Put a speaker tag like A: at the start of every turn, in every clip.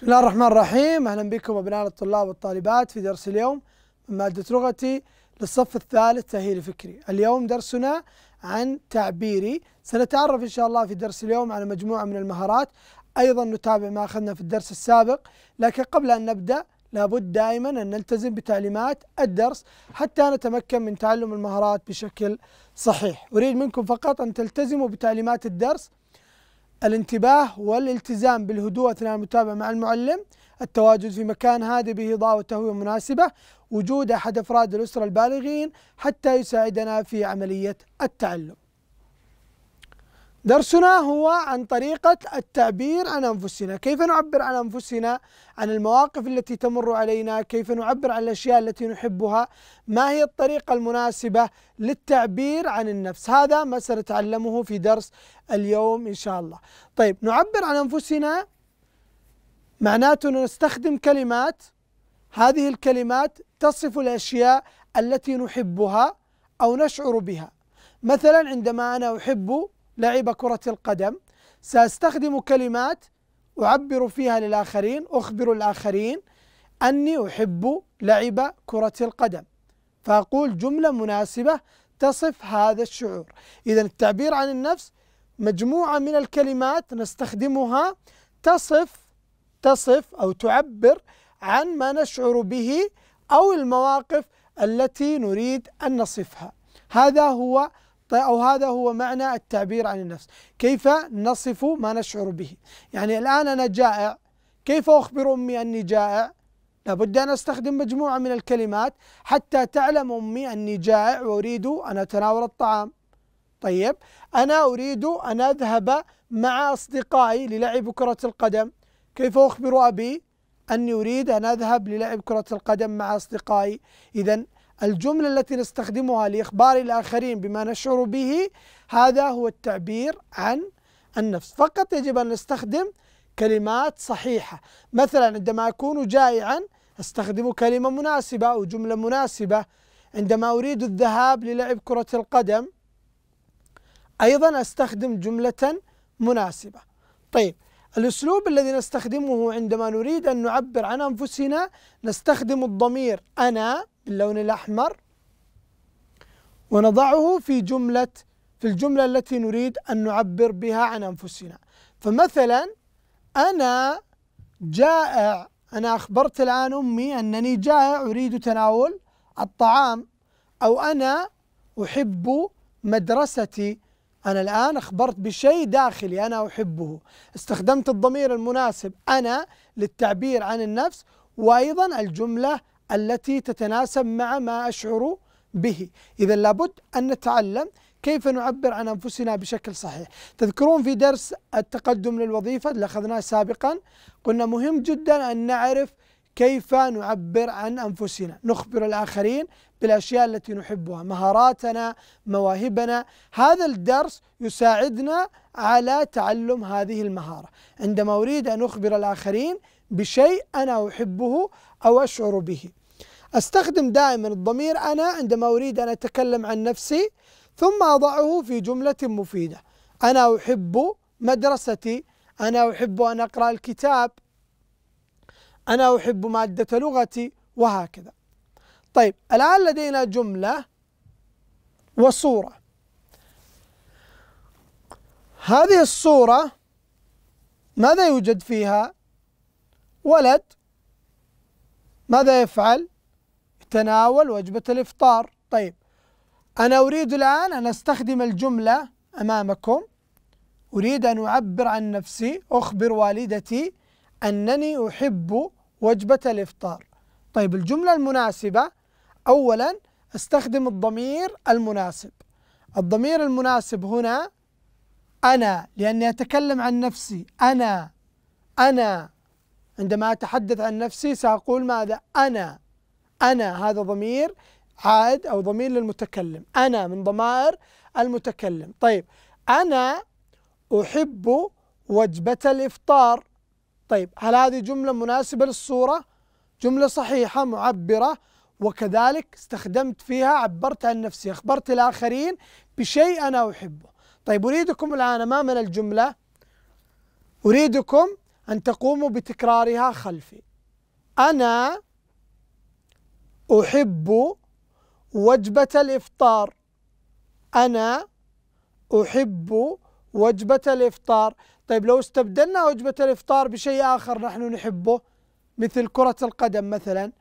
A: بسم الله الرحمن الرحيم أهلا بكم أبناء الطلاب والطالبات في درس اليوم من مادة لغتي للصف الثالث تأهيل فكري اليوم درسنا عن تعبيري سنتعرف إن شاء الله في درس اليوم على مجموعة من المهارات أيضا نتابع ما أخذنا في الدرس السابق لكن قبل أن نبدأ لابد دائما أن نلتزم بتعليمات الدرس حتى نتمكن من تعلم المهارات بشكل صحيح أريد منكم فقط أن تلتزموا بتعليمات الدرس الانتباه والالتزام بالهدوء أثناء المتابعة مع المعلم التواجد في مكان هادئ به إضاءة وتهوية مناسبة وجود أحد أفراد الأسرة البالغين حتى يساعدنا في عملية التعلم درسنا هو عن طريقة التعبير عن أنفسنا كيف نعبر عن أنفسنا عن المواقف التي تمر علينا كيف نعبر عن الأشياء التي نحبها ما هي الطريقة المناسبة للتعبير عن النفس هذا ما سنتعلمه في درس اليوم إن شاء الله طيب نعبر عن أنفسنا معناته نستخدم كلمات هذه الكلمات تصف الأشياء التي نحبها أو نشعر بها مثلا عندما أنا أحب لعب كرة القدم سأستخدم كلمات أعبر فيها للآخرين أخبر الآخرين أني أحب لعب كرة القدم فأقول جملة مناسبة تصف هذا الشعور إذا التعبير عن النفس مجموعة من الكلمات نستخدمها تصف تصف أو تعبر عن ما نشعر به أو المواقف التي نريد أن نصفها هذا هو طيب أو هذا هو معنى التعبير عن النفس كيف نصف ما نشعر به يعني الآن أنا جائع كيف أخبر أمي أني جائع لابد أن أستخدم مجموعة من الكلمات حتى تعلم أمي أني جائع وأريد أن أتناول الطعام طيب أنا أريد أن أذهب مع أصدقائي للعب كرة القدم كيف أخبر أبي أني أريد أن أذهب للعب كرة القدم مع أصدقائي إذا الجملة التي نستخدمها لإخبار الآخرين بما نشعر به هذا هو التعبير عن النفس فقط يجب أن نستخدم كلمات صحيحة مثلا عندما أكون جائعا أستخدم كلمة مناسبة أو جملة مناسبة عندما أريد الذهاب للعب كرة القدم أيضا أستخدم جملة مناسبة طيب الأسلوب الذي نستخدمه عندما نريد أن نعبر عن أنفسنا نستخدم الضمير أنا باللون الأحمر ونضعه في جملة في الجملة التي نريد أن نعبر بها عن أنفسنا فمثلا أنا جائع أنا أخبرت الآن أمي أنني جائع أريد تناول الطعام أو أنا أحب مدرستي أنا الآن أخبرت بشيء داخلي أنا أحبه استخدمت الضمير المناسب أنا للتعبير عن النفس وأيضا الجملة التي تتناسب مع ما أشعر به إذا لابد أن نتعلم كيف نعبر عن أنفسنا بشكل صحيح تذكرون في درس التقدم للوظيفة اللي أخذناه سابقا قلنا مهم جدا أن نعرف كيف نعبر عن انفسنا نخبر الاخرين بالاشياء التي نحبها مهاراتنا مواهبنا هذا الدرس يساعدنا على تعلم هذه المهاره عندما اريد ان اخبر الاخرين بشيء انا احبه او اشعر به استخدم دائما الضمير انا عندما اريد ان اتكلم عن نفسي ثم اضعه في جمله مفيده انا احب مدرستي انا احب ان اقرا الكتاب أنا أحب مادة لغتي وهكذا طيب الآن لدينا جملة وصورة هذه الصورة ماذا يوجد فيها؟ ولد ماذا يفعل؟ يتناول وجبة الإفطار طيب أنا أريد الآن أن أستخدم الجملة أمامكم أريد أن أعبر عن نفسي أخبر والدتي أنني أحب وجبة الإفطار طيب الجملة المناسبة أولا استخدم الضمير المناسب الضمير المناسب هنا أنا لأني أتكلم عن نفسي أنا أنا عندما أتحدث عن نفسي سأقول ماذا أنا أنا هذا ضمير عاد أو ضمير للمتكلم أنا من ضمائر المتكلم طيب أنا أحب وجبة الإفطار طيب هل هذه جملة مناسبة للصورة؟ جملة صحيحة معبرة وكذلك استخدمت فيها عبرت عن نفسي أخبرت الآخرين بشيء أنا أحبه طيب أريدكم الآن أمامنا الجملة أريدكم أن تقوموا بتكرارها خلفي أنا أحب وجبة الإفطار أنا أحب وجبة الإفطار طيب لو استبدلنا وجبة الإفطار بشيء آخر نحن نحبه مثل كرة القدم مثلا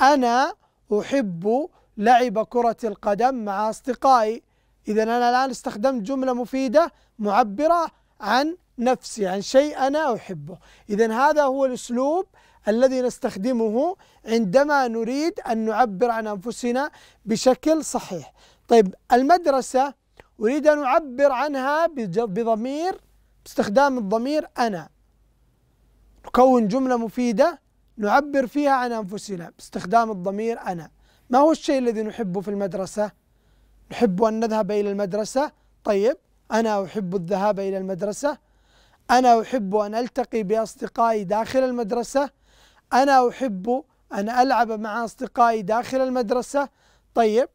A: أنا أحب لعب كرة القدم مع أصدقائي إذا أنا الآن استخدمت جملة مفيدة معبرة عن نفسي عن شيء أنا أحبه إذا هذا هو الأسلوب الذي نستخدمه عندما نريد أن نعبر عن أنفسنا بشكل صحيح طيب المدرسة أريد أن أعبر عنها بضمير باستخدام الضمير أنا نكون جملة مفيدة نعبر فيها عن أنفسنا باستخدام الضمير أنا ما هو الشيء الذي نحبه في المدرسة نحب أن نذهب إلى المدرسة طيب أنا أحب الذهاب إلى المدرسة أنا أحب أن ألتقي بأصدقائي داخل المدرسة أنا أحب أن ألعب مع أصدقائي داخل المدرسة طيب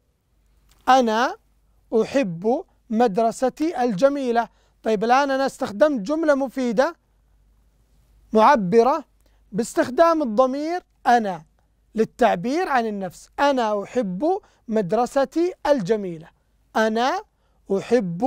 A: أنا أحب مدرستي الجميلة طيب الآن أنا استخدمت جملة مفيدة معبرة باستخدام الضمير أنا للتعبير عن النفس أنا أحب مدرستي الجميلة أنا أحب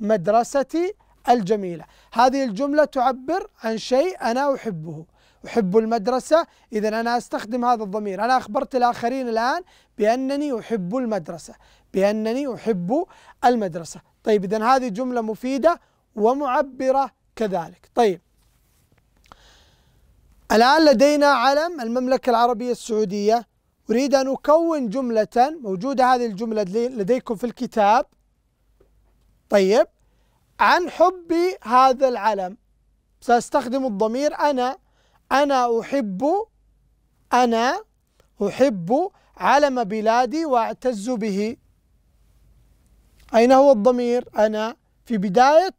A: مدرستي الجميلة هذه الجملة تعبر عن شيء أنا أحبه أحب المدرسة إذا أنا أستخدم هذا الضمير أنا أخبرت الآخرين الآن بأنني أحب المدرسة بأنني أحب المدرسة طيب إذا هذه جملة مفيدة ومعبرة كذلك طيب الآن لدينا علم المملكة العربية السعودية أريد أن أكون جملة موجودة هذه الجملة لديكم في الكتاب طيب عن حب هذا العلم سأستخدم الضمير أنا أنا أحب أنا أحب علم بلادي وأعتز به أين هو الضمير أنا في بداية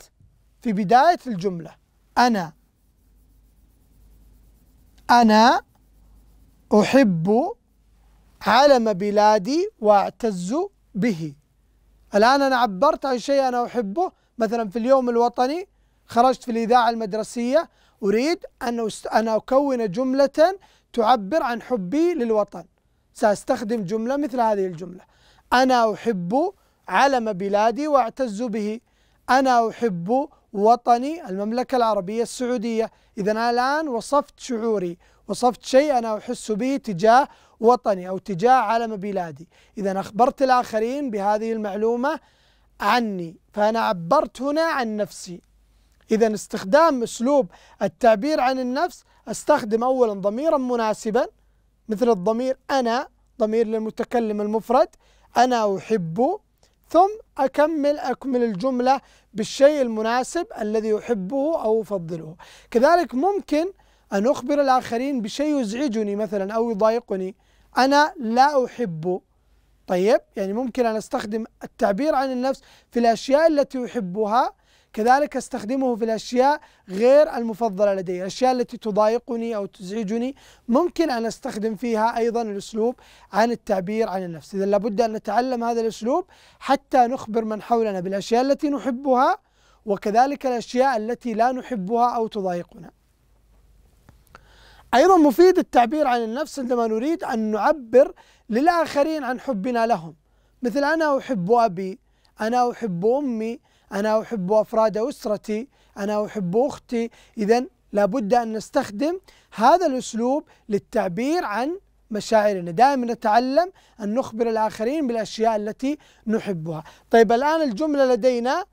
A: في بداية الجملة أنا أنا أحب علم بلادي وأعتز به الآن أنا عبرت عن شيء أنا أحبه مثلا في اليوم الوطني خرجت في الإذاعة المدرسية أريد أن أنا أكون جملة تعبر عن حبي للوطن سأستخدم جملة مثل هذه الجملة أنا أحب علم بلادي وأعتز به أنا أحب وطني المملكة العربية السعودية إذا أنا الآن وصفت شعوري وصفت شيء أنا أحس به تجاه وطني أو تجاه عالم بلادي إذا أخبرت الآخرين بهذه المعلومة عني فأنا عبرت هنا عن نفسي إذا استخدام أسلوب التعبير عن النفس أستخدم أولا ضميرا مناسبا مثل الضمير أنا ضمير للمتكلم المفرد أنا أحب ثم أكمل أكمل الجملة بالشيء المناسب الذي يحبه أو يفضله كذلك ممكن أن أخبر الآخرين بشيء يزعجني مثلا أو يضايقني أنا لا أحبه طيب يعني ممكن أن أستخدم التعبير عن النفس في الأشياء التي أحبها كذلك استخدمه في الأشياء غير المفضلة لدي الأشياء التي تضايقني أو تزعجني ممكن أن أستخدم فيها أيضا الأسلوب عن التعبير عن النفس إذا لابد أن نتعلم هذا الأسلوب حتى نخبر من حولنا بالأشياء التي نحبها وكذلك الأشياء التي لا نحبها أو تضايقنا أيضا مفيد التعبير عن النفس عندما نريد أن نعبر للآخرين عن حبنا لهم مثل أنا أحب أبي أنا أحب أمي أنا أحب أفراد أسرتي أنا أحب أختي إذا لابد أن نستخدم هذا الأسلوب للتعبير عن مشاعرنا دائما نتعلم أن نخبر الآخرين بالأشياء التي نحبها طيب الآن الجملة لدينا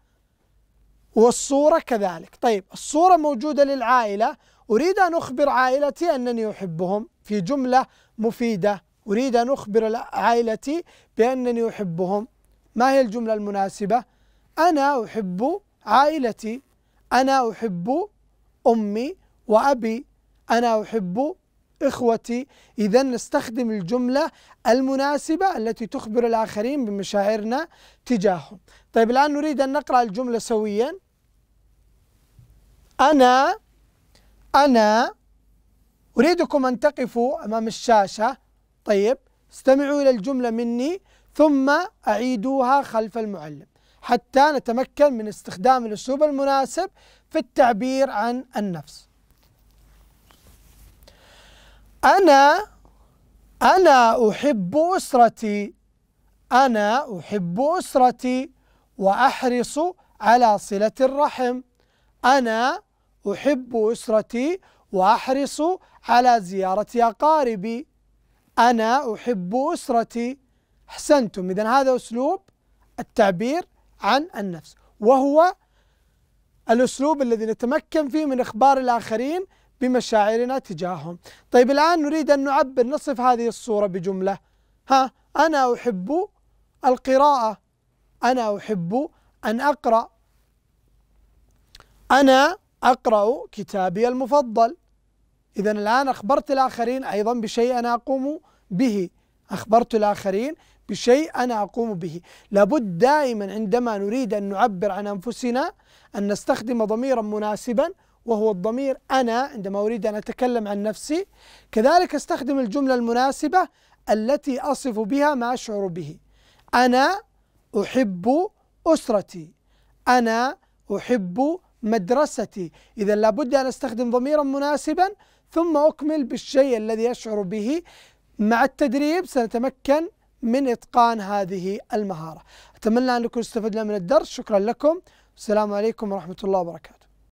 A: والصورة كذلك طيب الصورة موجودة للعائلة أريد أن أخبر عائلتي أنني أحبهم في جملة مفيدة أريد أن أخبر عائلتي بأنني أحبهم ما هي الجملة المناسبة؟ أنا أحب عائلتي أنا أحب أمي وأبي أنا أحب إخوتي إذا نستخدم الجملة المناسبة التي تخبر الآخرين بمشاعرنا تجاههم طيب الآن نريد أن نقرأ الجملة سويا أنا أنا أريدكم أن تقفوا أمام الشاشة طيب استمعوا إلى الجملة مني ثم أعيدوها خلف المعلم حتى نتمكن من استخدام الأسلوب المناسب في التعبير عن النفس أنا أنا أحب أسرتي أنا أحب أسرتي وأحرص على صلة الرحم أنا أحب أسرتي وأحرص على زيارة أقاربي أنا أحب أسرتي أحسنتم إذا هذا أسلوب التعبير عن النفس وهو الأسلوب الذي نتمكن فيه من إخبار الآخرين بمشاعرنا تجاههم طيب الآن نريد أن نعبر نصف هذه الصورة بجملة ها أنا أحب القراءة أنا أحب أن أقرأ أنا أقرأ كتابي المفضل إذا الآن أخبرت الآخرين أيضا بشيء أنا أقوم به أخبرت الآخرين بشيء أنا أقوم به لابد دائما عندما نريد أن نعبر عن أنفسنا أن نستخدم ضميرا مناسبا وهو الضمير أنا عندما أريد أن أتكلم عن نفسي كذلك أستخدم الجملة المناسبة التي أصف بها ما أشعر به أنا أحب أسرتي أنا أحب مدرستي إذا لابد أن أستخدم ضميرا مناسبا ثم أكمل بالشيء الذي أشعر به مع التدريب سنتمكن من إتقان هذه المهارة أتمنى أنكم استفدنا من الدرس شكرا لكم السلام عليكم ورحمة الله وبركاته